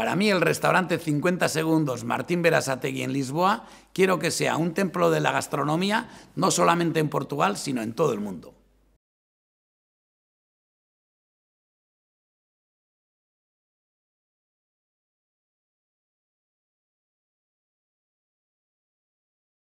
Para mí el restaurante 50 segundos Martín Berasategui en Lisboa quiero que sea un templo de la gastronomía, no solamente en Portugal, sino en todo el mundo.